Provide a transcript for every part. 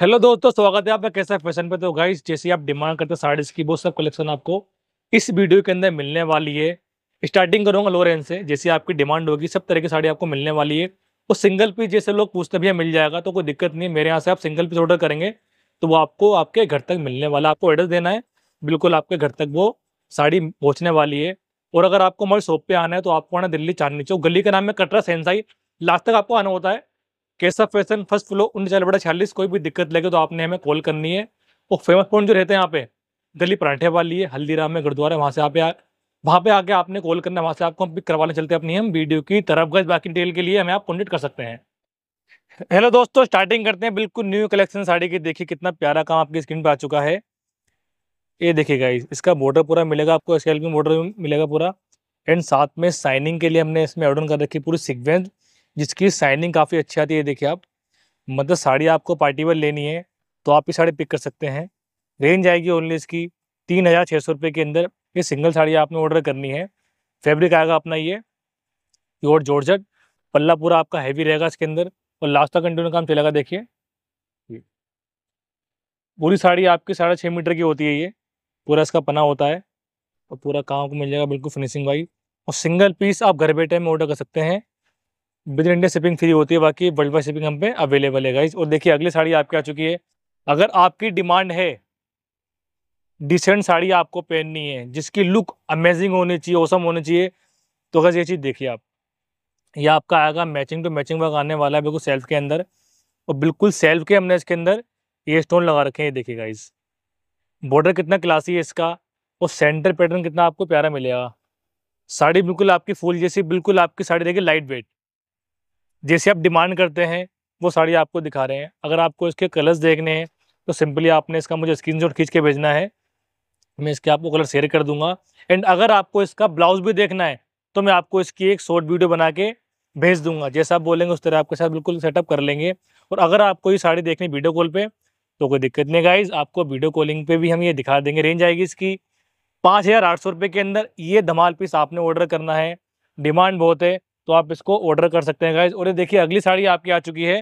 hello दोस्तों स्वागत है आपका कैसा फैशन पे तो गाइस जैसे आप डिमांड करते हैं साड़ीज की वो सब कलेक्शन आपको इस वीडियो के अंदर मिलने वाली है स्टार्टिंग करूंगा लो रेंज से जैसी आपकी डिमांड होगी सब तरह की साड़ी आपको मिलने वाली है वो सिंगल पीस जैसे लोग पूछते भी है मिल जाएगा तो कोई दिक्कत नहीं मेरे यहाँ से आप सिंगल पीस ऑर्डर करेंगे तो वो आपको आपके घर तक मिलने वाला आपको एड्रेस देना है बिल्कुल आपके घर तक वो साड़ी पहुँचने वाली है और अगर आपको हमारे शॉप पर आना है तो आपको आना दिल्ली चांदनी चौक गली का नाम है कटरा सेंसाई लास्ट तक आपको आना होता है कैसा फैशन फर्स्ट फ्लोर उन्नीस चार बटा छियालीस कोई भी दिक्कत लगे तो आपने हमें कॉल करनी है वो फेमस पॉइंट जो रहते हैं यहाँ पे गली पराठे वाली है हल्दीराम में गुरुद्वारा वहाँ से आप वहाँ पे आके आपने कॉल करना है वहाँ से आपको हम पिक करवाने चलते हैं अपनी हम वीडियो की तरफ गए बाकी डिटेल के लिए हमें आप कॉन्टेक्ट कर सकते हैं हेलो दोस्तों स्टार्टिंग करते हैं बिल्कुल न्यू कलेक्शन साड़ी की देखिए कितना प्यारा काम आपकी स्क्रीन पर आ चुका है ये देखिएगा इसका बॉर्डर पूरा मिलेगा आपको एस एल बॉर्डर मिलेगा पूरा एंड साथ में साइनिंग के लिए हमने इसमें ऑर्डर कर रखी पूरी सिक्वेंस जिसकी साइनिंग काफ़ी अच्छी आती है देखिए आप मतलब साड़ी आपको पार्टी वेयर लेनी है तो आप ये साड़ी पिक कर सकते हैं रेंज आएगी ओनली इसकी तीन हज़ार छः सौ रुपये के अंदर ये सिंगल साड़ी आपने ऑर्डर करनी है फैब्रिक आएगा अपना ये प्योर जॉर्जट पल्ला पूरा आपका हैवी रहेगा इसके अंदर और लास्ट तक कंटिन्यू काम चलेगा देखिए पूरी साड़ी आपकी साढ़े छः मीटर की होती है ये पूरा इसका पना होता है और पूरा काम को मिल जाएगा बिल्कुल फिनिशिंग वाइज और सिंगल पीस आप घर बैठे में ऑर्डर कर सकते हैं within India shipping free होती है बाकी वर्ल्ड वाइड शिपिंग हम पे अवेलेबल है गाइज और देखिए अगली साड़ी आपकी आ चुकी है अगर आपकी डिमांड है डिसेंट साड़ी आपको पहननी है जिसकी लुक अमेजिंग होनी चाहिए औसम होनी चाहिए तो अगर ये चीज़ देखिए आप यह आपका आएगा मैचिंग टू तो मैचिंग वर्क आने वाला है बिल्कुल सेल्फ के अंदर और बिल्कुल सेल्फ के हमने इसके अंदर ये स्टोन लगा रखे हैं देखिए गाइज बॉर्डर कितना क्लासी है इसका और सेंटर पैटर्न कितना आपको प्यारा मिलेगा साड़ी बिल्कुल आपकी फूल जैसी बिल्कुल आपकी साड़ी देखिए लाइट वेट जैसे आप डिमांड करते हैं वो साड़ी आपको दिखा रहे हैं अगर आपको इसके कलर्स देखने हैं तो सिंपली आपने इसका मुझे स्क्रीन खींच के भेजना है मैं इसके आपको कलर शेयर कर दूंगा एंड अगर आपको इसका ब्लाउज भी देखना है तो मैं आपको इसकी एक शॉर्ट वीडियो बना के भेज दूंगा जैसा आप बोलेंगे उस तरह आपके साथ बिल्कुल सेटअप कर लेंगे और अगर आपको ये साड़ी देखनी वीडियो कॉल पर तो कोई दिक्कत नहीं गाइज आपको वीडियो कॉलिंग पे भी हम ये दिखा देंगे रेंज आएगी इसकी पाँच हज़ार आठ सौ रुपये के अंदर ये धमाल पीस आपने ऑर्डर करना है डिमांड बहुत है तो आप इसको ऑर्डर कर सकते हैं गाइज और ये देखिए अगली साड़ी आपकी आ चुकी है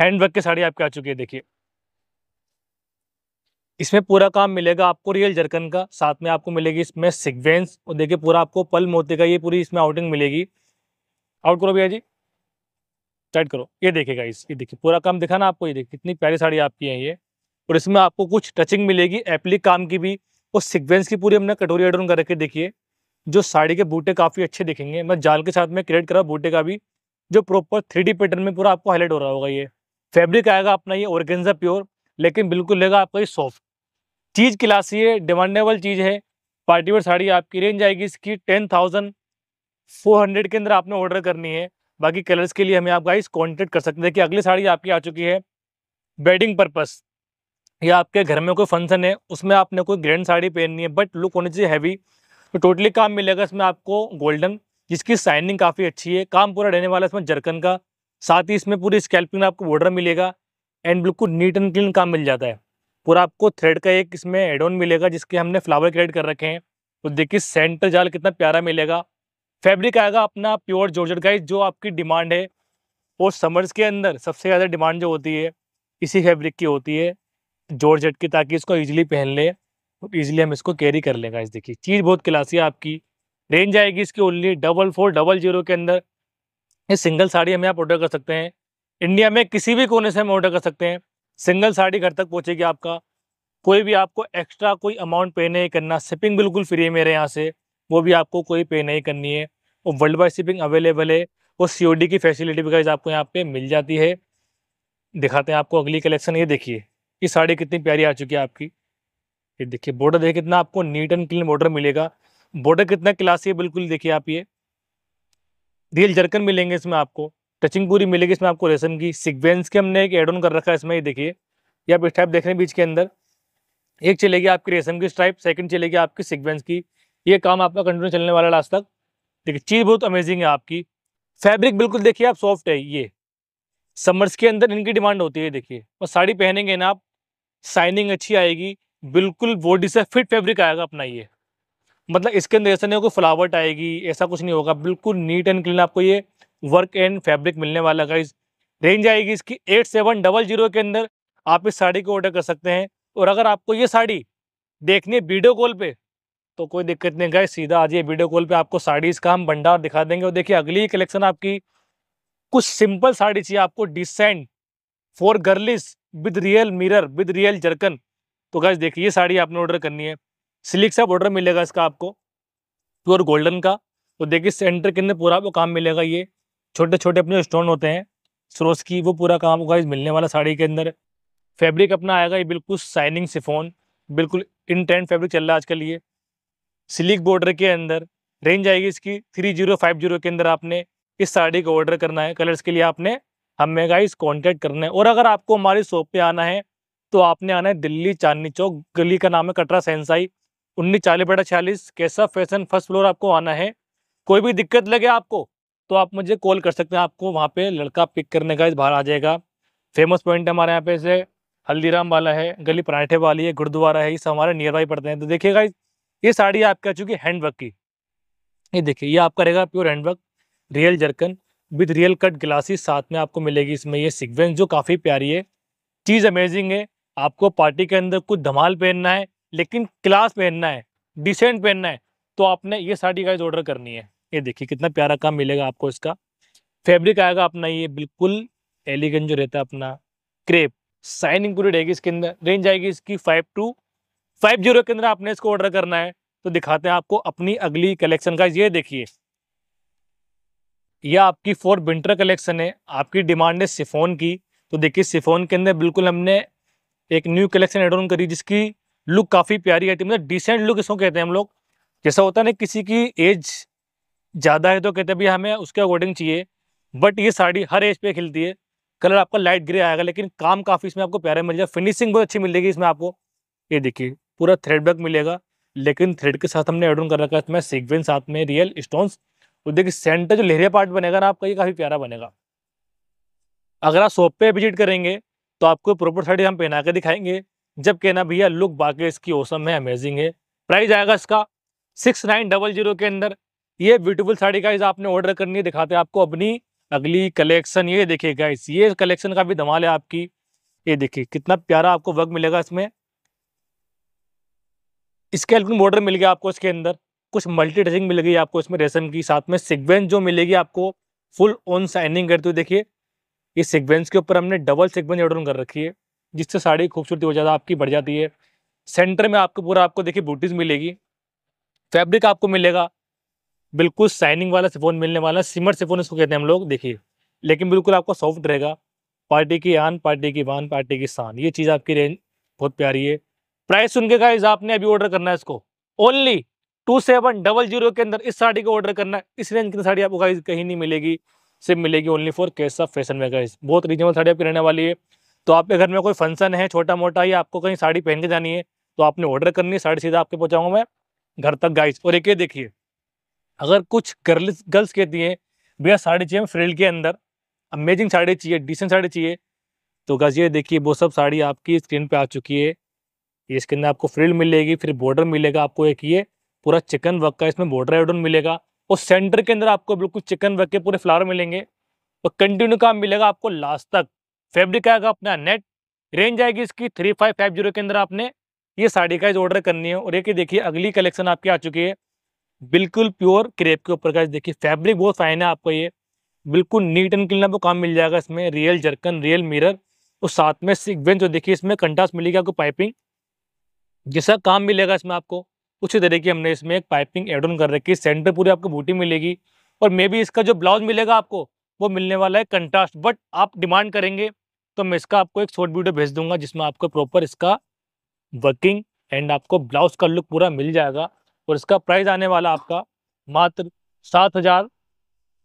हैंडवर्क की साड़ी आपकी आ चुकी है देखिए इसमें पूरा काम मिलेगा आपको रियल जरकन का साथ में आपको मिलेगी इसमें सिक्वेंस और देखिए पूरा आपको पल मोती का ये पूरी इसमें आउटिंग मिलेगी आउट करो भैया जी टाइट करो ये देखिएगा इस ये देखिए पूरा काम दिखा ना आपको ये देखिए कितनी प्यारी साड़ी आपकी है ये और इसमें आपको कुछ टचिंग मिलेगी एप्लिक काम की भी और सिक्वेंस की पूरी हमने कटोरी एडोन कर रखी देखिए जो साड़ी के बूटे काफ़ी अच्छे दिखेंगे मैं जाल के साथ में क्रिएट करा बूटे का भी जो प्रॉपर थ्री पैटर्न में पूरा आपको हाईलाइट हो रहा होगा ये फैब्रिक आएगा अपना ये ऑर्गेन्जा प्योर लेकिन बिल्कुल लेगा आपका ये सॉफ्ट चीज़ क्लासी है डिमांडेबल चीज़ है पार्टीवेयर साड़ी आपकी रेंज आएगी इसकी टेन थाउजेंड फोर हंड्रेड के अंदर आपने ऑर्डर करनी है बाकी कलर्स के लिए हमें आप गाइस कॉन्टेक्ट कर सकते हैं कि अगली साड़ी आपकी आ चुकी है वेडिंग पर्पस या आपके घर में कोई फंक्शन है उसमें आपने कोई ग्रैंड साड़ी पहननी है बट लुक होनी चाहिए हैवी तो टोटली काम मिलेगा इसमें आपको गोल्डन जिसकी साइनिंग काफ़ी अच्छी है काम पूरा रहने वाला है इसमें जरकन का साथ ही इसमें पूरी स्कैल्पिंग आपको बॉर्डर मिलेगा एंड बिल्कुल नीट एंड क्लीन काम मिल जाता है पूरा आपको थ्रेड का एक इसमें एड ऑन मिलेगा जिसके हमने फ्लावर क्रिएट कर रखे हैं तो देखिए सेंटर जाल कितना प्यारा मिलेगा फैब्रिक आएगा अपना प्योर जॉर्जेट का जो आपकी डिमांड है और समर्स के अंदर सबसे ज़्यादा डिमांड जो होती है इसी फैब्रिक की होती है जॉर्जेट की ताकि इसको ईजिली पहन ले तो ईजिली हम इसको कैरी कर लेगा इस देखिए चीज़ बहुत क्लासी है आपकी रेंज आएगी इसकी only double four double zero के अंदर ये सिंगल साड़ी हमें आप ऑर्डर कर सकते हैं इंडिया में किसी भी कोने से हम ऑर्डर कर सकते हैं सिंगल साड़ी घर तक पहुँचेगी आपका कोई भी आपको एक्स्ट्रा कोई अमाउंट पे नहीं करना शिपिंग बिल्कुल फ्री है मेरे यहाँ से वो भी आपको कोई पे नहीं करनी है और वर्ल्ड वाइड शिपिंग अवेलेबल है और सी की फैसिलिटी भी आपको यहाँ पे मिल जाती है दिखाते हैं आपको अगली कलेक्शन ये देखिए ये साड़ी कितनी प्यारी आ चुकी है आपकी ये देखिए बॉर्डर देखिए कितना आपको नीट एंड क्लीन बॉर्डर मिलेगा बॉर्डर कितना क्लासी है बिल्कुल देखिए आप ये रियल जर्कन मिलेंगे इसमें आपको टचिंग पूरी मिलेगी इसमें आपको रेशम की सिक्वेंस के हमने एक एड ऑन कर रखा है इसमें ये देखिए ये आप स्टाइप देख रहे हैं बीच के अंदर एक चलेगी आपकी रेशम की स्ट्राइप सेकंड चलेगी आपकी सिक्वेंस की ये काम आपका कंटिन्यू चलने वाला है लास्ट तक देखिए चीज़ बहुत अमेजिंग है आपकी फैब्रिक बिल्कुल देखिए आप सॉफ्ट है ये समर्स के अंदर इनकी डिमांड होती है देखिए और साड़ी पहनेंगे ना आप शाइनिंग अच्छी आएगी बिल्कुल बॉडी से फिट फैब्रिक आएगा अपना ये मतलब इसके अंदर ऐसा नहीं होगा फ्लावर्ट आएगी ऐसा कुछ नहीं होगा बिल्कुल नीट एंड क्लीन आपको ये वर्क एंड फैब्रिक मिलने वाला गाइज रेंज आएगी इसकी एट सेवन डबल जीरो के अंदर आप इस साड़ी को ऑर्डर कर सकते हैं और अगर आपको ये साड़ी देखनी है वीडियो कॉल पे तो कोई दिक्कत नहीं गाइज सीधा आ जाइए वीडियो कॉल पे आपको साड़ीज़ का हम भंडार दिखा देंगे और देखिए अगली कलेक्शन आपकी कुछ सिंपल साड़ी चाहिए आपको decent for girls with real mirror with real zircon तो गैस देखिए ये साड़ी आपने ऑर्डर करनी है सिल्क से ऑर्डर मिलेगा इसका आपको प्योर गोल्डन का तो देखिए सेंटर के अंदर पूरा आपको काम मिलेगा ये छोटे छोटे अपने स्टोन होते हैं सरोस की वो पूरा काम होगा इस मिलने वाला साड़ी के अंदर फैब्रिक अपना आएगा ये बिल्कुल शाइनिंग सिफोन बिल्कुल इन ट्रेंड फैब्रिक चल रहा है आजकल ये सिल्क बॉर्डर के अंदर रेंज आएगी इसकी थ्री जीरो फाइव जीरो के अंदर आपने इस साड़ी को ऑर्डर करना है कलर्स के लिए आपने हमें गाइस कॉन्टेक्ट करना है और अगर आपको हमारी शॉप पर आना है तो आपने आना है दिल्ली चांदनी चौक गली का नाम है कटरा सेंसाई उन्नीस चालीस बेटा छियालीस कैसा फैशन फर्स्ट फ्लोर आपको आना है कोई भी दिक्कत लगे आपको तो आप मुझे कॉल कर सकते हैं आपको वहाँ पे लड़का पिक करने का बाहर आ जाएगा फेमस पॉइंट हमारे यहाँ पे से हल्दीराम वाला है गली पराठे वाली है गुरुद्वारा है ये सब हमारे नियर बाई पड़ते हैं तो देखिएगा ये साड़ी आपके आ चुकी हैंडवर्क की ये देखिए ये आपका रहेगा pure handwork real zircon with real cut glasses साथ में आपको मिलेगी इसमें ये सिक्वेंस जो काफ़ी प्यारी है चीज़ अमेजिंग है आपको पार्टी के अंदर कुछ धमाल पहनना है लेकिन क्लास पहनना है डिसेंट पहनना है तो आपने ये साड़ी गाइज ऑर्डर करनी है ये देखिए कितना प्यारा काम मिलेगा आपको इसका फैब्रिक आएगा अपना ये बिल्कुल एलिगेंट जो रहता है अपना क्रेप साइन इंक्लूडेड रहेगी इसके अंदर रेंज आएगी इसकी फाइव टू फाइव जीरो के अंदर आपने इसको ऑर्डर करना है तो दिखाते हैं आपको अपनी अगली कलेक्शन का ये देखिए यह आपकी फोर विंटर कलेक्शन है आपकी डिमांड है सिफोन की तो देखिए सिफोन के अंदर बिल्कुल हमने एक न्यू कलेक्शन एड ऑन करी जिसकी लुक काफ़ी प्यारी आई थी मतलब डिसेंट लुक इसको कहते हैं हम लोग जैसा होता है ना किसी की एज ज़्यादा है तो कहते हैं भैया हमें उसके अकॉर्डिंग चाहिए बट ये साड़ी हर एज पे खिलती है कलर आपका लाइट ग्रे आएगा लेकिन काम काफ़ी इसमें आपको प्यारा मिल जाएगा फिनिशिंग बहुत अच्छी मिलेगी इसमें आपको ये देखिए पूरा थ्रेड बैक मिलेगा लेकिन थ्रेड के साथ हमने एड ऑन कर रखा है इसमें सीक्वेंस साथ में रियल स्टोन्स और देखिए सेंटर जो लेहरिया पार्ट बनेगा ना आपका ये काफ़ी प्यारा बनेगा अगर आप शॉप पे विजिट करेंगे तो आपको प्रॉपर साड़ी हम पहना के दिखाएंगे जब कहना भैया लुक बाकी इसकी औसम है अमेजिंग है प्राइस आएगा इसका सिक्स नाइन डबल जीरो के अंदर ये ब्यूटीफुल साड़ी का आपने ऑर्डर करनी है दिखाते हैं आपको अपनी अगली कलेक्शन ये देखिए गाइस ये कलेक्शन का भी धमाल है आपकी ये देखिए कितना प्यारा आपको वर्क मिलेगा इसमें स्केल बॉर्डर मिल गया आपको इसके अंदर कुछ मल्टी टचिंग मिल गई आपको इसमें रेशम की साथ में सिक्वेंस जो मिलेगी आपको फुल ऑन साइनिंग करते हुए देखिए इस सीक्वेंस के ऊपर हमने डबल सीक्वेंस एड कर रखी है जिससे साड़ी की खूबसूरती हो ज़्यादा आपकी बढ़ जाती है सेंटर में आपको पूरा आपको देखिए बूटीज मिलेगी फैब्रिक आपको मिलेगा बिल्कुल शाइनिंग वाला सिफोन मिलने वाला सिमर सिफोन इसको कहते हैं हम लोग देखिए लेकिन बिल्कुल आपको सॉफ्ट रहेगा पार्टी की आन पार्टी की वान पार्टी की शान ये चीज़ आपकी रेंज बहुत प्यारी है प्राइस सुन के गाइज आपने अभी ऑर्डर करना है इसको only two seven double zero के अंदर इस साड़ी को ऑर्डर करना है इस रेंज की साड़ी आपको गाइज कहीं नहीं मिलेगी सिर्फ मिलेगी only for case of fashion makers बहुत रीजनेबल साड़ी आपकी रहने वाली है तो आपके घर में कोई फंक्शन है छोटा मोटा या आपको कहीं साड़ी पहन के जानी है तो आपने ऑर्डर करनी है साड़ी सीधा आपके पहुँचाऊँगा मैं घर तक गाइस और एक ये देखिए अगर कुछ गर्ल्स गर्ल्स कहती हैं भैया साड़ी चाहिए फ्रिल के अंदर अमेजिंग साड़ी चाहिए डिसेंट साड़ी चाहिए तो गज ये देखिए वो सब साड़ी आपकी स्क्रीन पे आ चुकी है ये इसके अंदर आपको फ्रिल मिलेगी फिर बॉर्डर मिलेगा आपको एक ये पूरा चिकन वर्क का इसमें बॉर्डर एडोन मिलेगा और सेंटर के अंदर आपको बिल्कुल चिकन वर्क के पूरे फ्लावर मिलेंगे और तो कंटिन्यू काम मिलेगा आपको लास्ट तक फैब्रिक आएगा अपना नेट रेंज आएगी इसकी थ्री फाइव फाइव जीरो के अंदर आपने ये साड़ी का ऑर्डर करनी है और ये कि देखिए अगली कलेक्शन आपकी आ चुकी है बिल्कुल प्योर क्रेप के ऊपर का देखिए फैब्रिक बहुत फाइन है आपको ये बिल्कुल नीट एंड क्लीन आपको काम मिल जाएगा इसमें रियल जर्कन रियल मिरर और साथ में सिक्वेंस जो देखिए इसमें कंटास मिलेगी आपको पाइपिंग जैसा काम मिलेगा इसमें आपको उसी तरह की हमने इसमें एक पाइपिंग एड ऑन कर रखी है सेंटर पूरी आपको बूटी मिलेगी और मे बी इसका जो ब्लाउज मिलेगा आपको वो मिलने वाला है कंट्रास्ट बट आप डिमांड करेंगे तो मैं इसका आपको एक शॉर्ट वीडियो भेज दूंगा जिसमें आपको प्रॉपर इसका वर्किंग एंड आपको ब्लाउज का लुक पूरा मिल जाएगा और इसका प्राइस आने वाला आपका मात्र सात हज़ार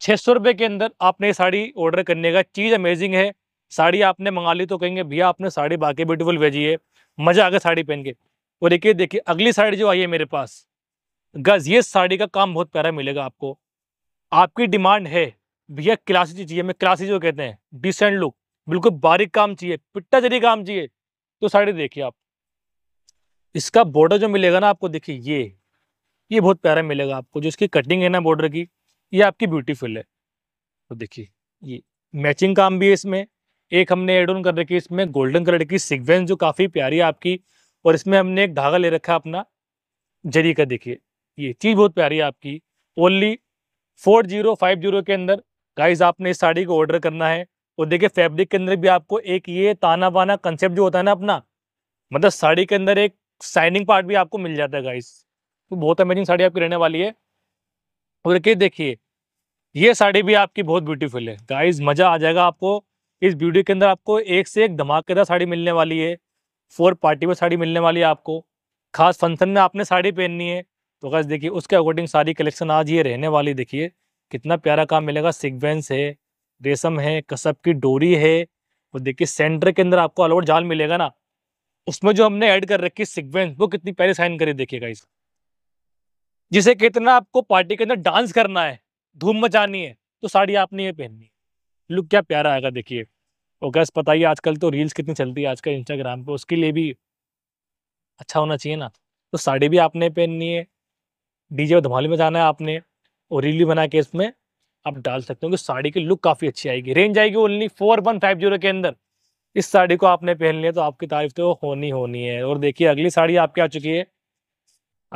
छः सौ रुपये के अंदर आपने ये साड़ी ऑर्डर करने का चीज़ अमेजिंग है साड़ी आपने मंगा ली तो कहेंगे भैया आपने साड़ी बाकी ब्यूटीफुल भेजी है मज़ा आ गया साड़ी पहन के और एक देखिए अगली साड़ी जो आई है मेरे पास गज ये साड़ी का काम बहुत प्यारा मिलेगा आपको आपकी डिमांड है भैया क्लासी चाहिए मैं क्लासी जो कहते हैं डिसेंट लुक बिल्कुल बारीक काम चाहिए पिट्टा जरी काम चाहिए तो साड़ी देखिए आप इसका बॉर्डर जो मिलेगा ना आपको देखिए ये ये बहुत प्यारा मिलेगा आपको जो इसकी कटिंग है ना बॉर्डर की ये आपकी ब्यूटीफुल है तो देखिए ये मैचिंग काम भी है इसमें एक हमने एड ऑन कर रखी है इसमें गोल्डन कलर की सिक्वेंस जो काफ़ी प्यारी है आपकी और इसमें हमने एक धागा ले रखा है अपना जरी का देखिए ये चीज़ बहुत प्यारी है आपकी only four zero five zero के अंदर गाइज आपने इस साड़ी को ऑर्डर करना है और देखिए फैब्रिक के अंदर भी आपको एक ये ताना बाना कंसेप्ट जो होता है ना अपना मतलब साड़ी के अंदर एक साइनिंग पार्ट भी आपको मिल जाता है गाइज तो बहुत अमेजिंग साड़ी आपकी रहने वाली है और देखिए देखिए ये साड़ी भी आपकी बहुत ब्यूटीफुल है गाइज मज़ा आ जाएगा आपको इस ब्यूटी के अंदर आपको एक से एक धमाकेदार साड़ी मिलने वाली है फोर पार्टी में साड़ी मिलने वाली है आपको खास फंक्शन में आपने साड़ी पहननी है तो गैस देखिए उसके अकॉर्डिंग सारी कलेक्शन आज ये रहने वाली देखिए कितना प्यारा काम मिलेगा सिक्वेंस है रेशम है कसब की डोरी है और देखिए सेंटर के अंदर आपको अलवर जाल मिलेगा ना उसमें जो हमने ऐड कर रखी सिक्वेंस वो कितनी पहले साइन करी देखिएगा इस जिसे कितना आपको पार्टी के अंदर डांस करना है धूम मचानी है तो साड़ी आपने ये पहननी है लुक क्या प्यारा आएगा देखिए और तो गैस पता ही आजकल तो रील्स कितनी चलती है आजकल इंस्टाग्राम पे उसके लिए भी अच्छा होना चाहिए ना तो साड़ी भी आपने पहननी है डीजे और धमाली में जाना है आपने और रील भी बना के इसमें आप डाल सकते हो कि साड़ी की लुक काफ़ी अच्छी आएगी रेंज आएगी only four one five zero के अंदर इस साड़ी को आपने पहन लिया तो आपकी तारीफ तो होनी होनी है और देखिए अगली साड़ी आपके आ चुकी है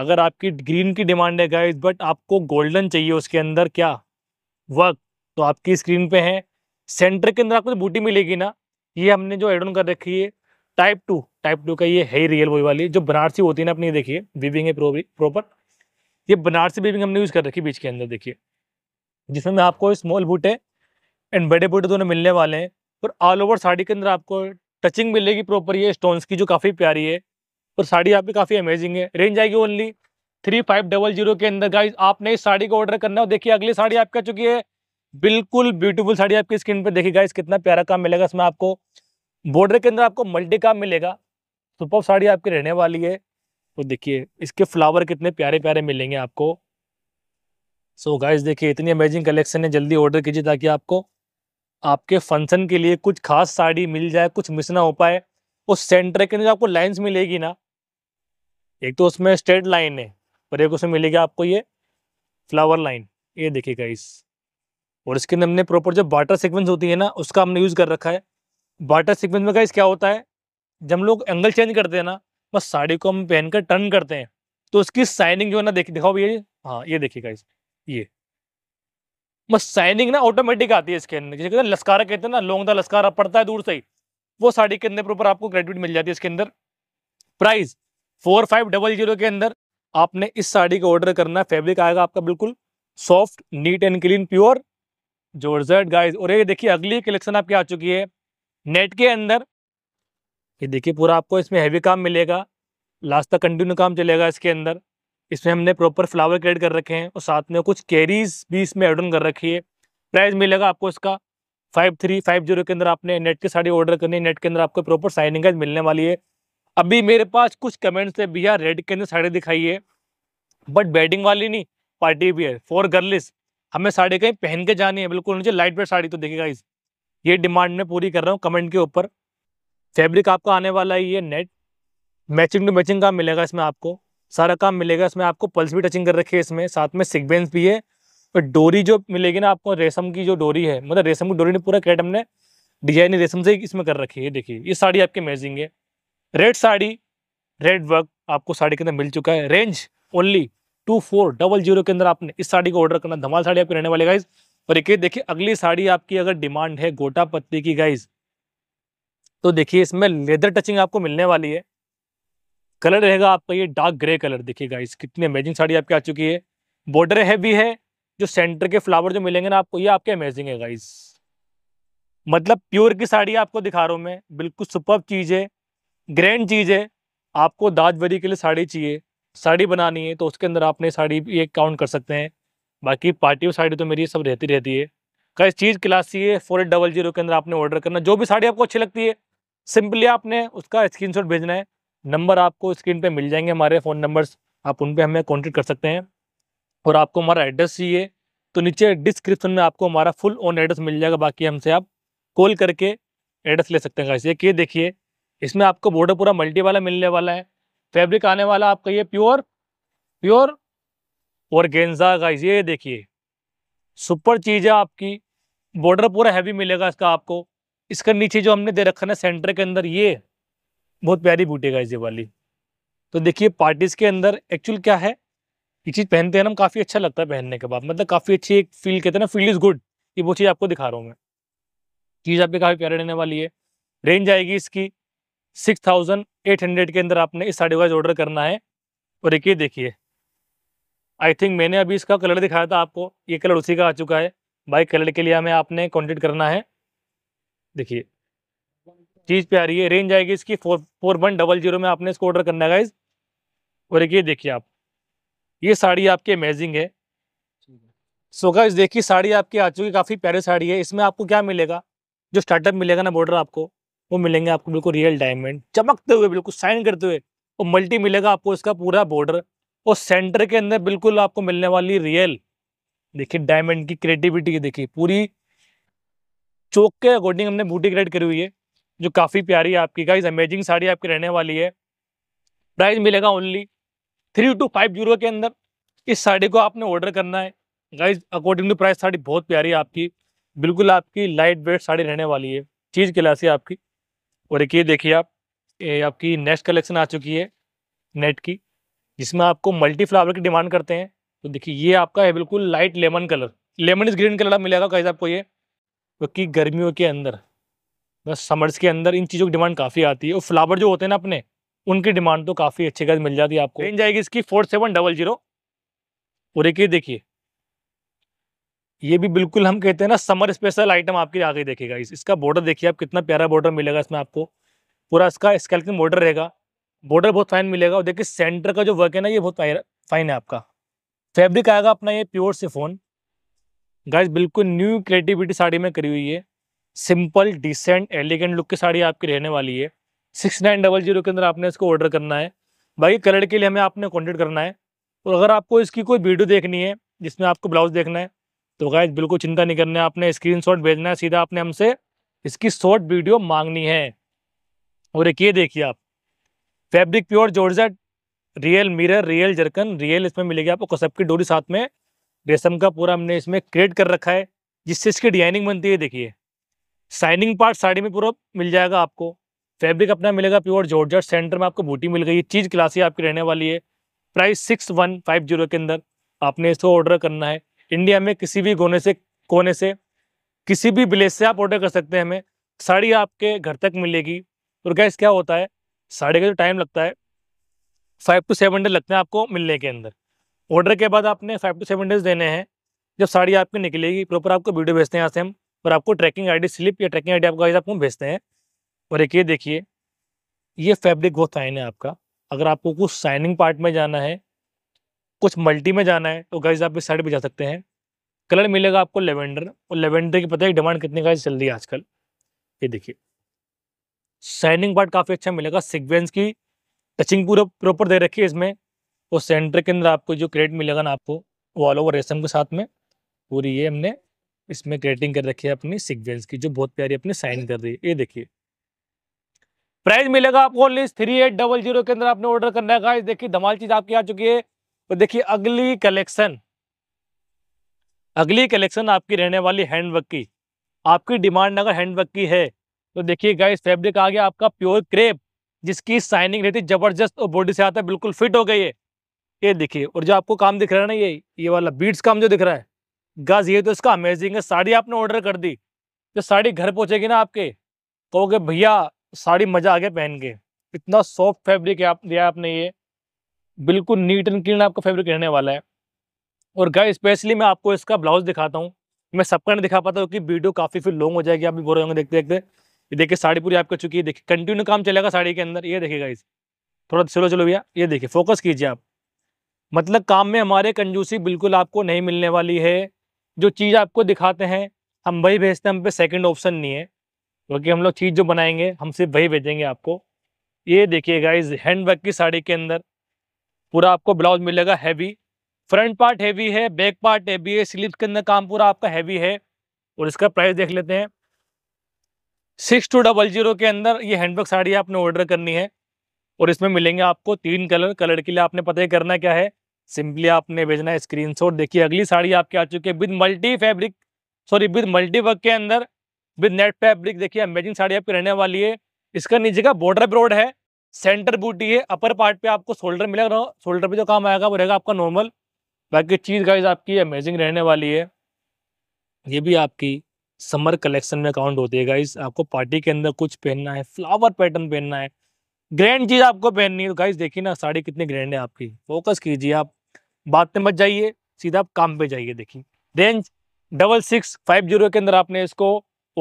अगर आपकी ग्रीन की डिमांड है गाइस बट आपको गोल्डन चाहिए उसके अंदर क्या वर्क तो आपकी स्क्रीन पे है सेंटर के अंदर आपको जो बूटी मिलेगी ना ये हमने जो एड ऑन कर रखी है टाइप टू टाइप टू का ये है ही रियल वही वाली जो बनारसी होती है ना अपनी देखिए वीविंग है प्रॉपर ये बनारसी वीविंग हमने यूज़ कर रखी बीच के अंदर देखिए जिसमें आपको स्मॉल बूटे एंड बड़े बूटे दोनों मिलने वाले हैं और ऑल ओवर साड़ी के अंदर आपको टचिंग मिलेगी प्रॉपर ये स्टोन्स की जो काफ़ी प्यारी है और साड़ी आपकी काफ़ी अमेजिंग है रेंज आएगी only three five double zero के अंदर गाइज आपने इस साड़ी को ऑर्डर करना है देखिए अगली साड़ी आपका चुकी है बिल्कुल ब्यूटीफुल साड़ी आपकी स्क्रीन पर देखिए गाइस कितना प्यारा काम मिलेगा इसमें आपको बॉर्डर के अंदर आपको मल्टी काम मिलेगा सुपर साड़ी आपकी रहने वाली है तो देखिए इसके फ्लावर कितने प्यारे प्यारे मिलेंगे आपको सो so गाइस देखिए इतनी अमेजिंग कलेक्शन है जल्दी ऑर्डर कीजिए ताकि आपको आपके फंक्शन के लिए कुछ खास साड़ी मिल जाए कुछ मिस ना हो पाए उस सेंटर के अंदर आपको लाइंस मिलेगी ना एक तो उसमें स्ट्रेट लाइन है और एक उसमें मिलेगी आपको ये फ्लावर लाइन ये देखिए गाइस और इसके अंदर हमने प्रॉपर जो बाटर सिक्वेंस होती है ना उसका हमने यूज़ कर रखा है बाटर सिक्वेंस में गाइस क्या होता है जब लोग एंगल चेंज करते हैं ना बस साड़ी को हम पहन कर टर्न करते हैं तो उसकी साइनिंग जो है ना देख दिखाओ ये हाँ ये देखिए गाइस ये बस साइनिंग ना ऑटोमेटिक आती है इसके अंदर जैसे कहते हैं लस्कारा कहते हैं ना लौंग का लस्कारा पड़ता है दूर से ही वो साड़ी के अंदर प्रॉपर आपको क्रेडिट मिल जाती है इसके अंदर price four five double zero के अंदर आपने इस साड़ी का ऑर्डर करना है फेब्रिक आएगा आपका बिल्कुल soft neat and clean pure georgette guys और ये देखिए अगली कलेक्शन आपकी आ चुकी है नेट के अंदर ये देखिए पूरा आपको इसमें हैवी काम मिलेगा लास्ट तक कंटिन्यू काम चलेगा इसके अंदर इसमें हमने प्रॉपर फ्लावर क्रिएट कर रखे हैं और साथ में कुछ कैरीज भी इसमें एड ऑन कर रखी है प्राइस मिलेगा आपको इसका फाइव थ्री फाइव जीरो के अंदर आपने नेट की साड़ी ऑर्डर करनी है नेट के अंदर आपको प्रॉपर साइनिंग एज मिलने वाली है अभी मेरे पास कुछ कमेंट्स है भैया रेड के अंदर साड़ी दिखाई है बट बेडिंग वाली नहीं पार्टी भी है फॉर गर्लिस हमें साड़ी कहीं पहन के जानी है बिल्कुल नीचे लाइट वेट साड़ी तो देखेगा इस ये डिमांड मैं पूरी कर रहा हूँ कमेंट के ऊपर फैब्रिक आपका आने वाला है ये नेट मैचिंग टू मैचिंग काम मिलेगा इसमें आपको सारा काम मिलेगा इसमें आपको पल्स भी टचिंग कर रखी है इसमें साथ में सिक्वेंस भी है और डोरी जो मिलेगी ना आपको रेशम की जो डोरी है मतलब रेशम की डोरी ने पूरा कैट हमने डिजाइन रेशम से इसमें कर रखी है देखिए ये साड़ी आपकी अमेजिंग है रेड साड़ी रेड वर्क आपको साड़ी के अंदर मिल चुका है range only two four double zero के अंदर आपने इस साड़ी को ऑर्डर करना धमाल साड़ी आपकी रहने वाली गाइज और एक देखिए अगली साड़ी आपकी अगर डिमांड है गोटा पत्ती की गाइज तो देखिए इसमें लेदर टचिंग आपको मिलने वाली है कलर रहेगा आपका ये डार्क ग्रे कलर देखिए गाइस कितनी अमेजिंग साड़ी आपकी आ चुकी है बॉर्डर हैवी है जो सेंटर के फ्लावर जो मिलेंगे ना आपको ये आपके अमेजिंग है गाइज मतलब प्योर की साड़ी आपको दिखा रहा हूँ मैं बिल्कुल सुपर चीज़ है ग्रैंड चीज़ है आपको दाज वरी के लिए साड़ी चाहिए साड़ी बनानी है तो उसके अंदर आपने साड़ी ये काउंट कर सकते हैं बाकी पार्टी साड़ी तो मेरी सब रहती रहती है कई चीज़ क्लासी है फोर एट डबल जीरो के अंदर आपने ऑर्डर करना जो भी साड़ी आपको अच्छी लगती है सिंपली आपने उसका स्क्रीनशॉट भेजना है नंबर आपको स्क्रीन पे मिल जाएंगे हमारे फ़ोन नंबर्स आप उन पर हमें कॉन्टेक्ट कर सकते हैं और आपको हमारा एड्रेस चाहिए तो नीचे डिस्क्रिप्शन में आपको हमारा फुल ऑन एड्रेस मिल जाएगा बाकी हमसे आप कॉल करके एड्रेस ले सकते हैं कैसे ये देखिए इसमें आपको बॉर्डर पूरा मल्टी वाला मिलने वाला है फैब्रिक आने वाला आपका ये प्योर प्योर और गेंजा गाइस ये देखिए सुपर चीज़ है आपकी बॉर्डर पूरा हैवी मिलेगा इसका आपको इसका नीचे जो हमने दे रखा ना सेंटर के अंदर ये बहुत प्यारी बूटी गाइस ये वाली तो देखिए पार्टीज़ के अंदर एक्चुअल क्या है ये चीज़ पहनते हैं ना काफ़ी अच्छा लगता है पहनने के बाद मतलब काफ़ी अच्छी एक फील कहते हैं ना फील इज़ गुड ये वो चीज़ आपको दिखा रहा हूँ मैं चीज़ आपकी काफ़ी प्यारी रहने वाली है रेंज आएगी इसकी सिक्स थाउजेंड एट हंड्रेड के अंदर आपने इस साड़ी का ऑर्डर करना है और एक ये देखिए आई थिंक मैंने अभी इसका कलर दिखाया था आपको ये कलर उसी का आ चुका है बाइक कलर के लिए हमें आपने कॉन्टेक्ट करना है देखिए चीज़ पे आ रही है रेंज आएगी इसकी four four one double zero में आपने इसको ऑर्डर करना है गाइज और एक ये देखिए आप ये साड़ी आपकी अमेजिंग है सो गाइज देखिए साड़ी आपकी आ चुकी काफ़ी प्यारी साड़ी है इसमें आपको क्या मिलेगा जो स्टार्टअप मिलेगा ना बॉर्डर आपको वो मिलेंगे आपको बिल्कुल रियल डायमंड चमकते हुए बिल्कुल साइन करते हुए और मल्टी मिलेगा आपको इसका पूरा बॉर्डर और सेंटर के अंदर बिल्कुल आपको मिलने वाली रियल देखिए डायमंड की क्रिएटिविटी देखिए पूरी चौक के अकॉर्डिंग हमने बूटी क्रिएट करी हुई है जो काफ़ी प्यारी है आपकी गाइज अमेजिंग साड़ी आपकी रहने वाली है प्राइस मिलेगा only three two five zero के अंदर इस साड़ी को आपने ऑर्डर करना है guys according to price sari बहुत प्यारी है आपकी बिल्कुल आपकी लाइट वेट साड़ी रहने वाली है चीज़ क्लासी आपकी और एक ये देखिए आप ये आपकी नेक्स्ट कलेक्शन आ चुकी है नेट की जिसमें आपको मल्टी फ्लावर की डिमांड करते हैं तो देखिए ये आपका है बिल्कुल light lemon colour lemonish green colour मिलेगा कैसे आपको ये क्योंकि गर्मियों के अंदर बस समर्स के अंदर इन चीज़ों की डिमांड काफ़ी आती है और फ्लावर जो होते हैं ना अपने उनकी डिमांड तो काफ़ी अच्छी खास मिल जाती है आपको रेंज आएगी इसकी फोर सेवन डबल जीरो और एक ये देखिए ये भी बिल्कुल हम कहते हैं ना समर स्पेशल आइटम आपके आगे देखेगा इस, इसका बॉर्डर देखिए आप कितना प्यारा बॉर्डर मिलेगा इसमें आपको पूरा इसका स्केल्किन बॉर्डर रहेगा बॉर्डर बहुत फाइन मिलेगा और देखिए सेंटर का जो वर्क है ना ये बहुत फाइन है आपका फैब्रिक आएगा अपना ये प्योर सिफोन गाइज बिल्कुल न्यू क्रिएटिविटी साड़ी में करी हुई है सिंपल डिसेंट एलिगेंट लुक की साड़ी आपकी रहने वाली है सिक्स नाइन डबल जीरो के अंदर आपने इसको ऑर्डर करना है बाकी कलर के लिए हमें आपने कॉन्टेक्ट करना है और अगर आपको इसकी कोई वीडियो देखनी है जिसमें आपको ब्लाउज देखना है तो गाय बिल्कुल चिंता नहीं करना है आपने स्क्रीन भेजना है सीधा आपने हमसे इसकी शॉर्ट वीडियो मांगनी है और एक ये देखिए आप fabric pure georgette real mirror real zircon real इसमें मिलेगी आपको कसब की डोरी साथ में रेशम का पूरा हमने इसमें क्रिएट कर रखा है जिससे इसकी डिजाइनिंग बनती है देखिए साइनिंग पार्ट साड़ी में पूरा मिल जाएगा आपको फैब्रिक अपना मिलेगा प्योर जॉर्जर सेंटर में आपको बूटी मिल गई चीज़ क्लासी आपकी रहने वाली है price six one five zero के अंदर आपने इसको ऑर्डर करना है इंडिया में किसी भी कोने से कोने से किसी भी विलेज से आप ऑर्डर कर सकते हैं हमें साड़ी आपके घर तक मिलेगी और गैस क्या होता है साड़ी का जो टाइम लगता है फाइव टू सेवन डेज लगते हैं आपको मिलने के अंदर ऑर्डर के बाद आपने फाइव टू सेवन डेज देने हैं जब साड़ी आपकी निकलेगी प्रॉपर आपको वीडियो भेजते हैं यहाँ से हम और आपको ट्रैकिंग आईडी स्लिप या ट्रैकिंग आईडी आपको आपको भेजते हैं और एक ये देखिए ये फैब्रिक बहुत फाइन है आपका अगर आपको कुछ साइनिंग पार्ट में जाना है कुछ मल्टी में जाना है तो गाइज आप इस साइड भी जा सकते हैं कलर मिलेगा आपको लेवेंडर और लेवेंडर की पता है डिमांड कितनी गाइज चल रही है आजकल ये देखिए शाइनिंग पार्ट काफ़ी अच्छा मिलेगा सिक्वेंस की टचिंग पूरा प्रॉपर दे रखी है इसमें और सेंटर के अंदर आपको जो क्रेट मिलेगा ना आपको वॉल ऑल ओवर रेशम के साथ में पूरी ये हमने इसमें क्रेटिंग कर रखी है अपनी सिक्वेंस की जो बहुत प्यारी अपनी साइन कर रही है ये देखिए प्राइस मिलेगा आपको only three eight double zero के अंदर आपने ऑर्डर करना है देखिए धमाल चीज आपकी आ चुकी है तो देखिए अगली कलेक्शन अगली कलेक्शन आपकी रहने वाली हैंडवर्क की आपकी डिमांड अगर हैंडवर्क की है तो देखिए गाइस फैब्रिक आ गया आपका प्योर क्रेप जिसकी साइनिंग रहती है जबरदस्त और बॉडी से आता है बिल्कुल फिट हो गई है ये देखिए और जो आपको काम दिख रहा है ना ये ये वाला बीट्स काम जो दिख रहा है गाज ये तो इसका अमेजिंग है साड़ी आपने ऑर्डर कर दी जो तो साड़ी घर पहुँचेगी ना आपके कहोगे भैया साड़ी मज़ा आ गया पहन के इतना सॉफ्ट फैब्रिक है आप दिया आपने ये बिल्कुल नीट एंड क्लीन आपका फैब्रिक रहने वाला है और गाय स्पेशली मैं आपको इसका ब्लाउज दिखाता हूँ मैं सबका नहीं दिखा पाता क्योंकि वीडियो काफ़ी फिर लॉन्ग हो जाएगी आप भी बोल रहे होंगे देखते देखते ये देखिए साड़ी पूरी आपको चुकी है देखिए कंटिन्यू काम चलेगा साड़ी के अंदर ये देखिएगा इस थोड़ा चलो चलो भैया ये देखिए फोकस कीजिए आप मतलब काम में हमारे कंजूसी बिल्कुल आपको नहीं मिलने वाली है जो चीज़ आपको दिखाते हैं हम वही भेजते हैं हम पे सेकेंड ऑप्शन नहीं है क्योंकि हम लोग चीज़ जो बनाएंगे हम सिर्फ वही भेजेंगे आपको ये देखिए गाइज हैंडवर्क की साड़ी के अंदर पूरा आपको ब्लाउज मिलेगा हैवी फ्रंट पार्ट हैवी है बैक पार्ट हैवी है स्लीव के अंदर काम पूरा आपका हैवी है और इसका प्राइस देख लेते हैं सिक्स टू डबल जीरो के अंदर ये हैंडबैग साड़ी आपने ऑर्डर करनी है और इसमें मिलेंगे आपको तीन कलर कलर के लिए आपने पता ही करना क्या है सिंपली आपने भेजना है शॉट देखिए अगली साड़ी आपके आ चुकी है with multi fabric sorry with multi work के अंदर विद नेट फैब्रिक देखिए अमेजिंग साड़ी आपकी रहने वाली है इसका नीचे का बॉर्डर ब्रॉड है सेंटर बूटी है अपर पार्ट पे आपको शोल्डर मिलेगा तो शोल्डर पे जो काम आएगा वो रहेगा आपका नॉर्मल बाकी चीज़ गाइज आपकी अमेजिंग रहने वाली है ये भी आपकी समर कलेक्शन में काउंट होती है गाइज आपको पार्टी के अंदर कुछ पहनना है फ्लावर पैटर्न पहनना है ग्रैंड चीज़ आपको पहननी है गाइज तो देखिए ना साड़ी कितनी ग्रैंड है आपकी फोकस कीजिए आप बात में मत जाइए सीधा आप काम पे जाइए देखिए range double six five zero के अंदर आपने इसको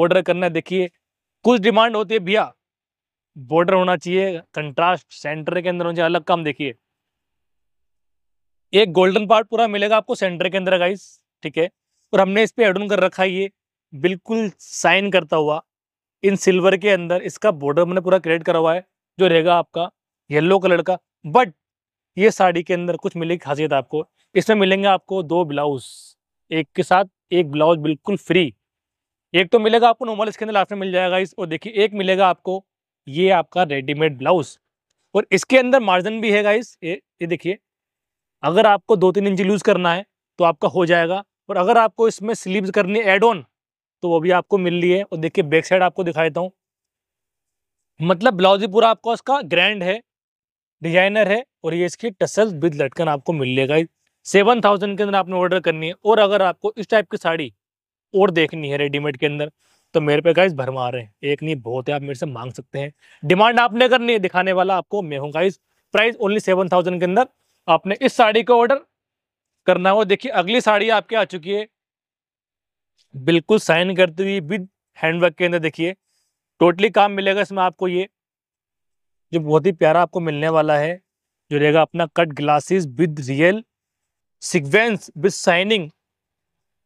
ऑर्डर करना है देखिए कुछ डिमांड होती है भैया बॉर्डर होना चाहिए कंट्रास्ट सेंटर के अंदर होना चाहिए अलग काम देखिए एक गोल्डन पार्ट पूरा मिलेगा आपको सेंटर के अंदर गाइस ठीक है और हमने इस पर एड कर रखा है ये बिल्कुल साइन करता हुआ इन सिल्वर के अंदर इसका बॉर्डर हमने पूरा क्रिएट करा हुआ है जो रहेगा आपका येलो कलर का बट ये साड़ी के अंदर कुछ मिलेगी खासियत आपको इसमें मिलेंगे आपको दो ब्लाउज एक के साथ एक ब्लाउज बिल्कुल फ्री एक तो मिलेगा आपको नॉर्मल इसके अंदर लास्ट में मिल जाएगा इस और देखिए एक मिलेगा आपको ये आपका रेडीमेड ब्लाउज और इसके अंदर मार्जिन भी है गाइस ये ये देखिए अगर आपको दो तीन इंच लूज करना है तो आपका हो जाएगा और अगर आपको इसमें स्लीव्स करनी है एड ऑन तो वो भी आपको मिल रही है और देखिए बैक साइड आपको दिखा देता हूँ मतलब ब्लाउज ही पूरा आपका उसका ग्रैंड है डिजाइनर है और ये इसकी टसल विद लटकन आपको मिल लेगा सेवन थाउजेंड के अंदर आपने ऑर्डर करनी है और अगर आपको इस टाइप की साड़ी और देखनी है रेडीमेड के अंदर तो मेरे पे गाइस भरमा रहे हैं एक नहीं बहुत है आप मेरे से मांग सकते हैं डिमांड आपने करनी है दिखाने वाला आपको मैं हूँ guys price only seven thousand के अंदर आपने इस साड़ी को ऑर्डर करना हो देखिए अगली साड़ी आपके आ चुकी है बिल्कुल साइन करती हुई विद हैंडवर्क के अंदर देखिए टोटली काम मिलेगा इसमें आपको ये जो बहुत ही प्यारा आपको मिलने वाला है जो रहेगा अपना cut glasses with real sequence with shining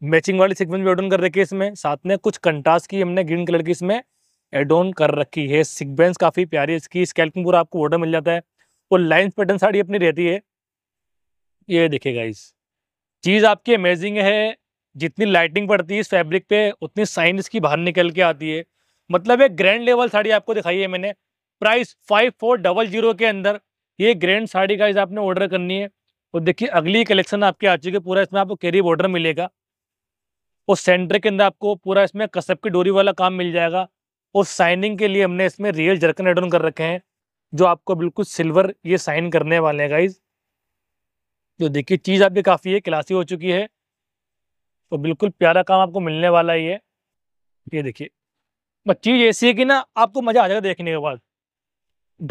matching वाली सीक्वेंस भी एडोन कर रखी है इसमें साथ में कुछ कंटास की हमने ग्रीन कलर की इसमें एडोन कर रखी है सिक्वेंस काफ़ी प्यारी इसकी स्कैल्प पूरा आपको ऑर्डर मिल जाता है और लाइन पैटर्न साड़ी अपनी रहती है ये देखिएगा इस चीज़ आपकी अमेजिंग है जितनी लाइटिंग पड़ती है इस फैब्रिक पे उतनी साइन इसकी बाहर निकल के आती है मतलब एक ग्रैंड लेवल साड़ी आपको दिखाई है मैंने price five four double zero के अंदर ये ग्रैंड साड़ी का आपने ऑर्डर करनी है और देखिए अगली कलेक्शन आपकी आ चुकी है पूरा इसमें आपको कैरी बॉर्डर मिलेगा और सेंटर के अंदर आपको पूरा इसमें कसब की डोरी वाला काम मिल जाएगा और साइनिंग के लिए हमने इसमें रियल जर्कन एड ऑन कर रखे हैं जो आपको बिल्कुल सिल्वर ये साइन करने वाले हैं गाइज जो देखिए चीज़ आपकी काफ़ी है क्लासी हो चुकी है तो बिल्कुल प्यारा काम आपको मिलने वाला ही है ये देखिए बस चीज़ ऐसी है कि ना आपको मज़ा आ जाएगा देखने के बाद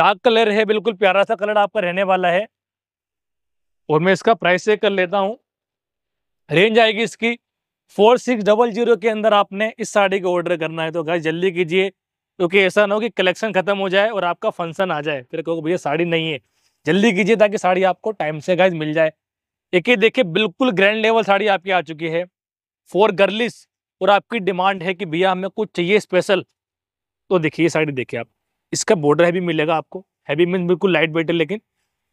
डार्क कलर है बिल्कुल प्यारा सा कलर आपका रहने वाला है और मैं इसका प्राइस चेक कर लेता हूँ रेंज आएगी इसकी फोर सिक्स डबल जीरो के अंदर आपने इस साड़ी को ऑर्डर करना है तो गाइस जल्दी कीजिए क्योंकि ऐसा ना हो कि कलेक्शन खत्म हो जाए और आपका फंक्शन आ जाए फिर कहो भैया साड़ी नहीं है जल्दी कीजिए ताकि साड़ी आपको टाइम से गाइज मिल जाए एक ही देखिए बिल्कुल ग्रैंड लेवल साड़ी आपकी आ चुकी है फोर गर्लिस और आपकी डिमांड है कि भैया हमें कुछ चाहिए स्पेशल तो देखिए साड़ी देखिए आप इसका बॉर्डर हैवी मिलेगा आपको हैवी मीन बिल्कुल लाइट वेट है लेकिन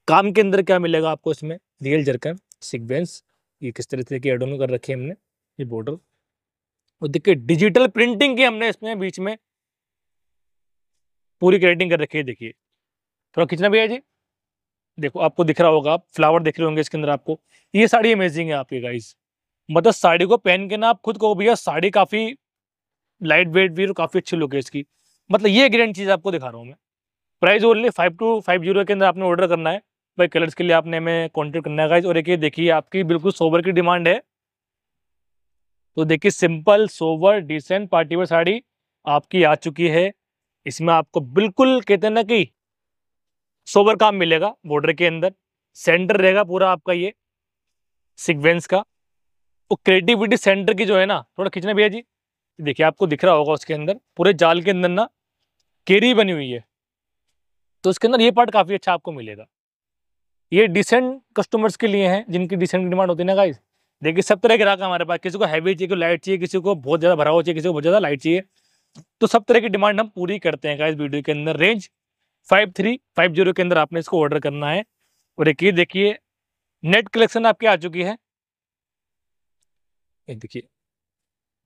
काम के अंदर क्या मिलेगा आपको इसमें रियल जरकन सिक्वेंस ये किस तरह की एडोनो कर रखी है हमने ये बॉर्डर और देखिए डिजिटल प्रिंटिंग की हमने इसमें बीच में पूरी क्रेडिटिंग कर रखी है देखिए थोड़ा खींचना भैया जी देखो आपको दिख रहा होगा आप फ्लावर दिख रहे होंगे इसके अंदर आपको ये साड़ी अमेजिंग है आपकी गाइज मतलब साड़ी को पहन के ना आप खुद कहो भैया साड़ी काफ़ी लाइट वेट भी और काफ़ी अच्छी लुक है इसकी मतलब ये ग्रैंड चीज़ आपको दिखा रहा हूँ मैं price only five two five zero के अंदर आपने ऑर्डर करना है भाई कलर्स के लिए आपने हमें कॉन्टेक्ट करना है गाइज और एक ये देखिए आपकी बिल्कुल सोबर की डिमांड है तो देखिए simple sober decent party wear sari आपकी आ चुकी है इसमें आपको बिल्कुल कहते हैं ना कि सोवर काम मिलेगा बॉर्डर के अंदर सेंटर रहेगा पूरा आपका ये सिक्वेंस का वो क्रिएटिविटी सेंटर की जो है ना थोड़ा खींचना भैया जी देखिए आपको दिख रहा होगा उसके अंदर पूरे जाल के अंदर ना केरी बनी हुई है तो उसके अंदर ये पार्ट काफ़ी अच्छा आपको मिलेगा ये डिसेंट कस्टमर्स के लिए हैं जिनकी डिसेंट डिमांड होती है ना गाइस देखिए सब तरह के राग हमारे पास किसी को हैवी चाहिए किसी को लाइट चाहिए किसी को बहुत ज़्यादा भरा हुआ चाहिए किसी को बहुत ज़्यादा लाइट चाहिए तो सब तरह की डिमांड हम पूरी करते हैं इस वीडियो के अंदर range five three five zero के अंदर आपने इसको ऑर्डर करना है और एक ये देखिए नेट कलेक्शन आपकी आ चुकी है एक देखिए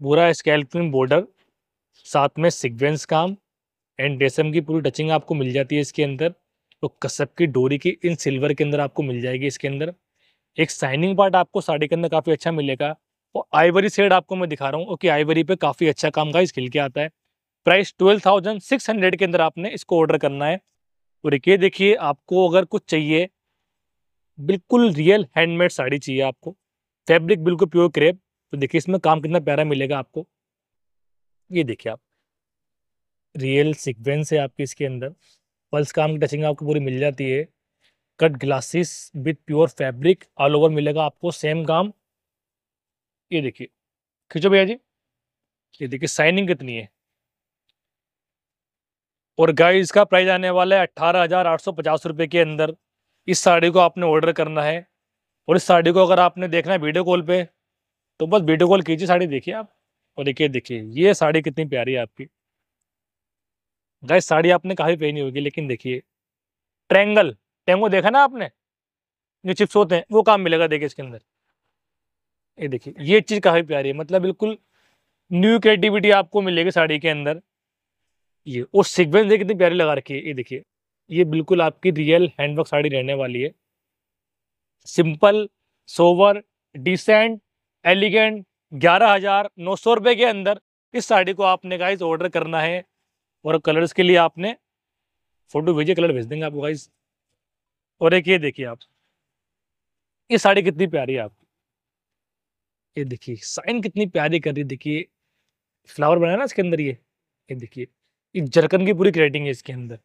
पूरा स्केल्पिन बॉर्डर साथ में सिक्वेंस काम एंड डेसम की पूरी टचिंग आपको मिल जाती है इसके अंदर तो कसब की डोरी की इन सिल्वर के अंदर आपको मिल जाएगी इसके अंदर एक शाइनिंग पार्ट आपको साड़ी के अंदर काफ़ी अच्छा मिलेगा और आइवरी सेड आपको मैं दिखा रहा हूँ ओके आइवरी पे काफ़ी अच्छा काम का खिल के आता है price twelve thousand six hundred के अंदर आपने इसको ऑर्डर करना है और एक ये देखिए आपको अगर कुछ चाहिए बिल्कुल रियल हैंडमेड साड़ी चाहिए आपको फैब्रिक बिल्कुल प्योर क्रेप तो देखिए इसमें काम कितना प्यारा मिलेगा आपको ये देखिए आप रियल सिक्वेंस है आपके इसके अंदर पल्स काम की टचिंग आपको पूरी मिल जाती है cut glasses with pure fabric all over मिलेगा आपको सेम काम ये देखिए खींचो भैया जी ये देखिए साइनिंग कितनी है और गाइस इसका प्राइस आने वाला है अट्ठारह हजार आठ सौ पचास रुपये के अंदर इस साड़ी को आपने ऑर्डर करना है और इस साड़ी को अगर आपने देखना है वीडियो कॉल पे तो बस वीडियो कॉल कीजिए साड़ी देखिए आप और देखिए देखिए ये साड़ी कितनी प्यारी है आपकी गाइस साड़ी आपने काफ़ी पहनी होगी लेकिन देखिए ट्रैंगल टेंगो देखा ना आपने जो चिप्स होते हैं वो काम मिलेगा देखिए इसके अंदर ये देखिए ये चीज़ काफ़ी प्यारी है मतलब बिल्कुल न्यू क्रिएटिविटी आपको मिलेगी साड़ी के अंदर ये और सिक्वेंस देखिए कितनी प्यारी लगा रखी है ये देखिए ये बिल्कुल आपकी रियल हैंडवर्क साड़ी रहने वाली है सिंपल सोवर डिसेंट एलिगेंट ग्यारह हज़ार नौ सौ रुपये के अंदर इस साड़ी को आपने गाइज ऑर्डर करना है और कलर्स के लिए आपने फ़ोटो भेजिए कलर भेज देंगे आपको गाइज और एक ये देखिए आप ये साड़ी कितनी प्यारी है आपकी ये देखिए साइन कितनी प्यारी कर रही है देखिए फ्लावर बनाया ना इसके अंदर ये ये देखिए ये जरकन की पूरी क्रेटिंग है इसके अंदर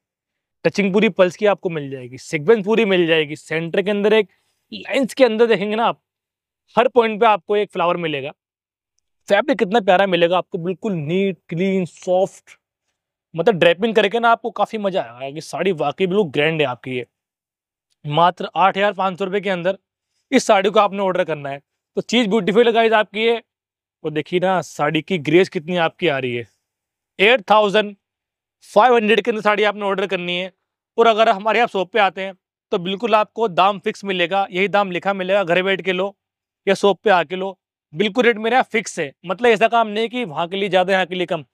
टचिंग पूरी पल्स की आपको मिल जाएगी सिग्वेंस पूरी मिल जाएगी सेंटर के अंदर एक लाइन्स के अंदर देखेंगे ना आप हर पॉइंट पे आपको एक फ्लावर मिलेगा फैब्रिक कितना प्यारा मिलेगा आपको बिल्कुल नीट क्लीन सॉफ्ट मतलब ड्रेपिंग करके ना आपको काफ़ी मज़ा आएगा कि साड़ी वाकई बिल्कुल ग्रैंड है आपकी ये मात्र आठ हज़ार पाँच सौ रुपये के अंदर इस साड़ी को आपने ऑर्डर करना है तो चीज़ ब्यूटीफुल लगाई आपकी है और देखिए ना साड़ी की ग्रेस कितनी आपकी आ रही है एट थाउजेंड फाइव हंड्रेड के अंदर साड़ी आपने ऑर्डर करनी है और अगर हमारे यहाँ शॉप पे आते हैं तो बिल्कुल आपको दाम फिक्स मिलेगा यही दाम लिखा मिलेगा घर बैठ के लो या शॉप पे आके लो बिल्कुल रेट मेरा फिक्स है मतलब ऐसा काम नहीं कि वहाँ के लिए ज़्यादा यहाँ के लिए कम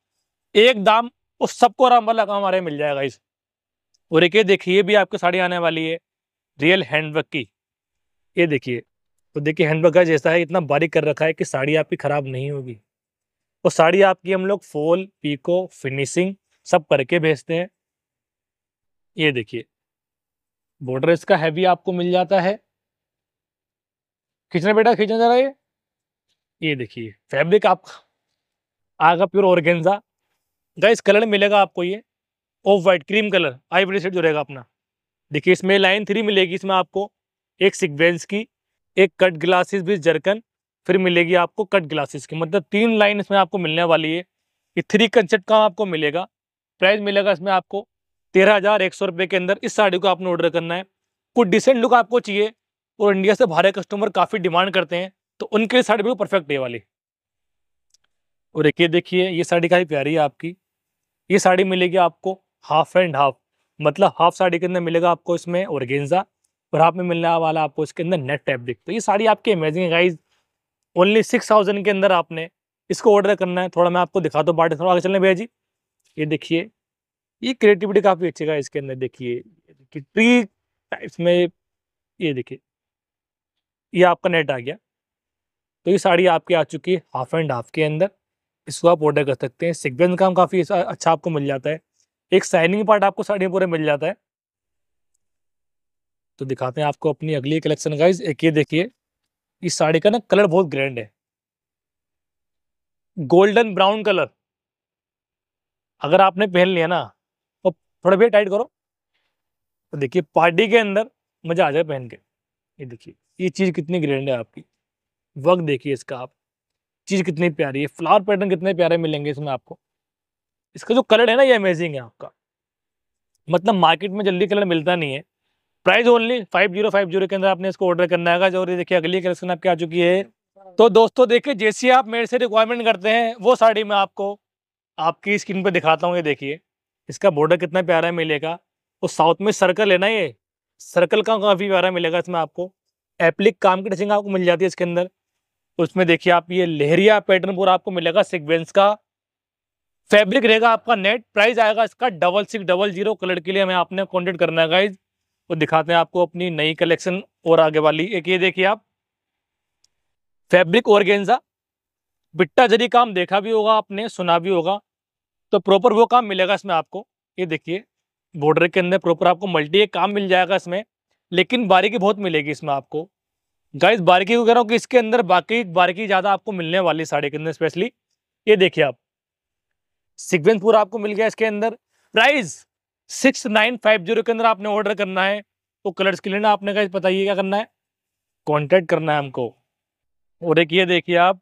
एक दाम उस सबको आराम वाला काम हमारे मिल जाएगा इस और एक देखिए भी आपकी साड़ी आने वाली है रियल हैंडवर्क की ये देखिए तो देखिए हैंडवर्क का जैसा है इतना बारीक कर रखा है कि साड़ी आपकी ख़राब नहीं होगी और साड़ी आपकी हम लोग फोल पीको फिनिशिंग सब करके भेजते हैं ये देखिए बॉर्डर इसका हैवी आपको मिल जाता है खींचना बेटा खींचना जरा ये ये देखिए फैब्रिक आप आगा प्योर ऑर्गेंजा गाइस कलर मिलेगा आपको ये ऑफ वाइट क्रीम कलर आई शेड जो रहेगा अपना देखिए इसमें लाइन थ्री मिलेगी इसमें आपको एक सिक्वेंस की एक कट ग्लासेस भी जरकन फिर मिलेगी आपको कट ग्लासेस की मतलब तीन लाइन इसमें आपको मिलने वाली है ये थ्री कंसेप्ट का आपको मिलेगा प्राइस मिलेगा इसमें आपको तेरह हज़ार एक सौ रुपये के अंदर इस साड़ी को आपने ऑर्डर करना है कुछ डिसेंट लुक आपको चाहिए और इंडिया से बाहर कस्टमर काफ़ी डिमांड करते हैं तो उनके लिए साड़ी बिल्कुल परफेक्ट है वाली और एक ये देखिए ये साड़ी काफ़ी प्यारी है आपकी ये साड़ी मिलेगी आपको हाफ एंड हाफ मतलब हाफ साड़ी के अंदर मिलेगा आपको इसमें और गेंजा और हाफ में मिलने वाला आपको इसके अंदर नेट फैब्रिक तो ये साड़ी आपकी amazing guys only six thousand के अंदर आपने इसको ऑर्डर करना है थोड़ा मैं आपको दिखा दो बाटे थोड़ा आगे चलने भैया जी ये देखिए ये क्रिएटिविटी काफ़ी अच्छी है इसके अंदर देखिए ट्री टाइप्स में ये देखिए ये आपका नेट आ गया तो ये साड़ी आपकी आ चुकी है हाफ एंड हाफ के अंदर इसको आप ऑर्डर कर सकते हैं सिक्वेंस काम काफ़ी अच्छा, अच्छा आपको मिल जाता है एक साइनिंग पार्ट आपको साड़ी में पूरे मिल जाता है तो दिखाते हैं आपको अपनी अगली कलेक्शन गाइज एक ये देखिए इस साड़ी का ना कलर बहुत ग्रैंड है गोल्डन ब्राउन कलर अगर आपने पहन लिया ना तो थोड़ा भी टाइट करो तो देखिए पार्टी के अंदर मजा आ जाए पहन के ये देखिए ये चीज़ कितनी ग्रैंड है आपकी वक्त देखिए इसका आप चीज़ कितनी प्यारी है फ्लावर पैटर्न कितने प्यारे मिलेंगे इसमें आपको इसका जो कलर है ना ये अमेजिंग है आपका मतलब मार्केट में जल्दी कलर मिलता नहीं है price only five zero five zero के अंदर आपने इसको ऑर्डर करना है और देखिए अगली कलेक्शन आपकी आ चुकी है तो दोस्तों देखिए जैसे आप मेरे से रिक्वायरमेंट करते हैं वो साड़ी मैं आपको आपकी स्क्रीन पर दिखाता हूँ ये देखिए इसका बॉर्डर कितना प्यारा मिलेगा और साउथ में सर्कल है ना ये सर्कल का काफ़ी प्यारा मिलेगा इसमें आपको एप्लिक काम की टचिंग आपको मिल जाती है इसके अंदर उसमें देखिए आप ये लहरिया पैटर्न पूरा आपको मिलेगा सिक्वेंस का फैब्रिक रहेगा आपका नेट प्राइस आएगा इसका double six double zero colour के लिए हमें आपने कॉन्टेक्ट करना है गाइज और दिखाते हैं आपको अपनी नई कलेक्शन और आगे वाली एक ये देखिए आप फैब्रिक और गेंजा बिट्टा जरी काम देखा भी होगा आपने सुना भी होगा तो प्रॉपर वो काम मिलेगा इसमें आपको ये देखिए बॉर्डर के अंदर प्रॉपर आपको मल्टी एक काम मिल जाएगा इसमें लेकिन बारीकी बहुत मिलेगी इसमें आपको गाइज बारीकी को कह रहा हूँ कि इसके अंदर बाकी बारीकी ज़्यादा आपको मिलने वाली साड़ी के अंदर स्पेशली ये देखिए आप सिक्वेंस पूरा आपको मिल गया इसके अंदर price six nine five zero के अंदर आपने ऑर्डर करना है तो कलर्स के लिए ना आपने कहा बताइए क्या करना है कॉन्टैक्ट करना है हमको और एक ये देखिए आप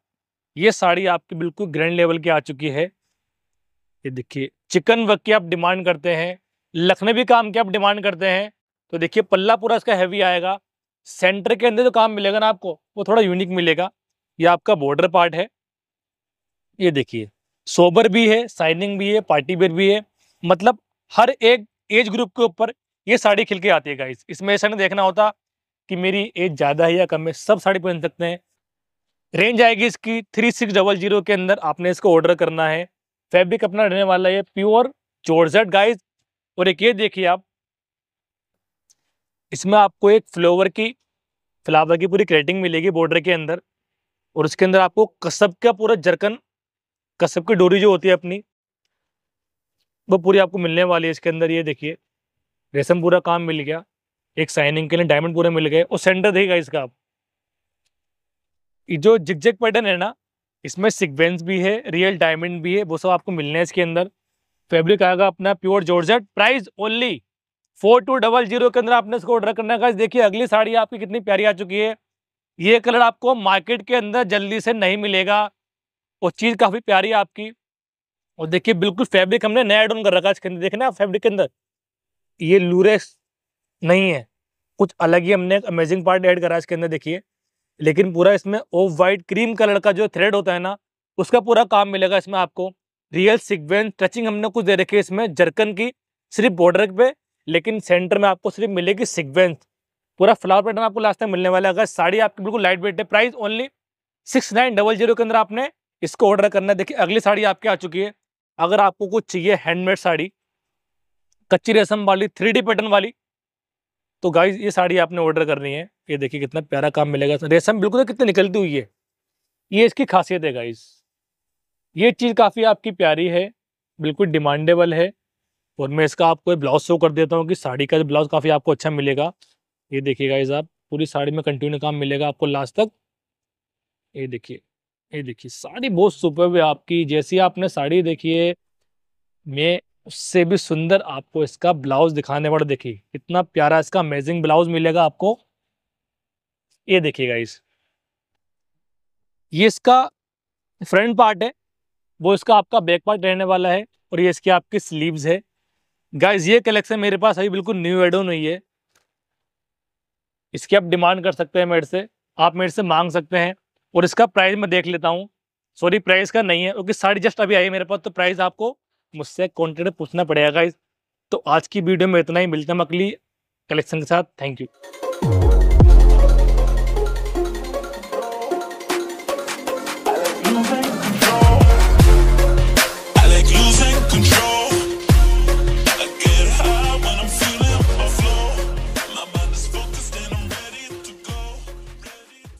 ये साड़ी आपकी बिल्कुल ग्रैंड लेवल की आ चुकी है ये देखिए चिकन वर्क की आप डिमांड करते हैं लखनवी काम की आप डिमांड करते हैं तो देखिए पल्ला पूरा इसका हैवी आएगा सेंटर के अंदर जो काम मिलेगा ना आपको वो थोड़ा यूनिक मिलेगा ये आपका बॉर्डर पार्ट है ये देखिए सोबर भी है साइनिंग भी है पार्टी वेयर भी है मतलब हर एक एज ग्रुप के ऊपर ये साड़ी खिल के आती है गाइस इसमें ऐसा नहीं देखना होता कि मेरी एज ज़्यादा है या कम है सब साड़ी पहन सकते हैं रेंज आएगी इसकी थ्री सिक्स डबल जीरो के अंदर आपने इसको ऑर्डर करना है फैब्रिक अपना रहने वाला है प्योर चोरजट गाइस और एक ये देखिए आप इसमें आपको एक फ्लोवर की फ्लावर की पूरी क्रेटिंग मिलेगी बॉर्डर के अंदर और उसके अंदर आपको कसब का पूरा जरकन कश्यप की डोरी जो होती है अपनी वो पूरी आपको मिलने वाली है इसके अंदर ये देखिए रेशम पूरा काम मिल गया एक साइनिंग के लिए डायमंड पूरे मिल गए और सेंटर देगा इसका आप जो जिगजेक पैटर्न है ना इसमें सिक्वेंस भी है रियल डायमंड भी है वो सब आपको मिलने हैं इसके अंदर फैब्रिक आएगा अपना pure georgette price only four two double zero के अंदर आपने इसको ऑर्डर करना है देखिए अगली साड़ी आपकी कितनी प्यारी आ चुकी है ये कलर आपको मार्केट के अंदर जल्दी से नहीं मिलेगा और चीज़ काफ़ी प्यारी है आपकी और देखिए बिल्कुल फैब्रिक हमने नया एड ऑन कर रखा है इसके अंदर देखना आप फैब्रिक के अंदर ये लूरेस नहीं है कुछ अलग ही हमने अमेजिंग पार्ट ऐड करा है इसके अंदर देखिए लेकिन पूरा इसमें ऑफ वाइट क्रीम कलर का जो थ्रेड होता है ना उसका पूरा काम मिलेगा इसमें आपको रियल सिक्वेंस टचिंग हमने कुछ दे रखी है इसमें जरकन की सिर्फ बॉर्डर पे लेकिन सेंटर में आपको सिर्फ मिलेगी सिक्वेंस पूरा फ्लावर पैटर्न आपको लास्ट टाइम मिलने वाला है अगर साड़ी आपकी बिल्कुल लाइट वेट है price only six nine double zero के अंदर आपने इसको ऑर्डर करना है देखिए अगली साड़ी आपके आ चुकी है अगर आपको कुछ चाहिए हैंडमेड साड़ी कच्ची रेशम वाली थ्री पैटर्न वाली तो गाइज ये साड़ी आपने ऑर्डर करनी है ये देखिए कितना प्यारा काम मिलेगा रेशम बिल्कुल कितनी निकलती हुई है ये इसकी खासियत है गाइज ये चीज़ काफ़ी आपकी प्यारी है बिल्कुल डिमांडेबल है और मैं इसका आपको ब्लाउज शो कर देता हूँ कि साड़ी का ब्लाउज काफ़ी आपको अच्छा मिलेगा ये देखिए गाइज आप पूरी साड़ी में कंटिन्यू काम मिलेगा आपको लास्ट तक ये देखिए ये देखिए साड़ी बहुत सुपर है आपकी जैसी आपने साड़ी देखी है मैं उससे भी सुंदर आपको इसका ब्लाउज दिखाने वाला देखिए कितना प्यारा इसका अमेजिंग ब्लाउज मिलेगा आपको ये देखिए गाइस ये इसका फ्रंट पार्ट है वो इसका आपका बैक पार्ट रहने वाला है और ये इसकी आपकी स्लीव्स है गाइज ये कलेक्शन मेरे पास अभी बिल्कुल न्यू एडो नहीं है इसकी आप डिमांड कर सकते हैं मेरे से आप मेरे से मांग सकते हैं और इसका प्राइस मैं देख लेता हूँ सॉरी प्राइस का नहीं है क्योंकि साड़ी जस्ट अभी आई है मेरे पास तो प्राइस आपको मुझसे कॉन्टेक्ट पूछना पड़ेगा इस तो आज की वीडियो में इतना ही मिलता है अगली कलेक्शन के साथ थैंक यू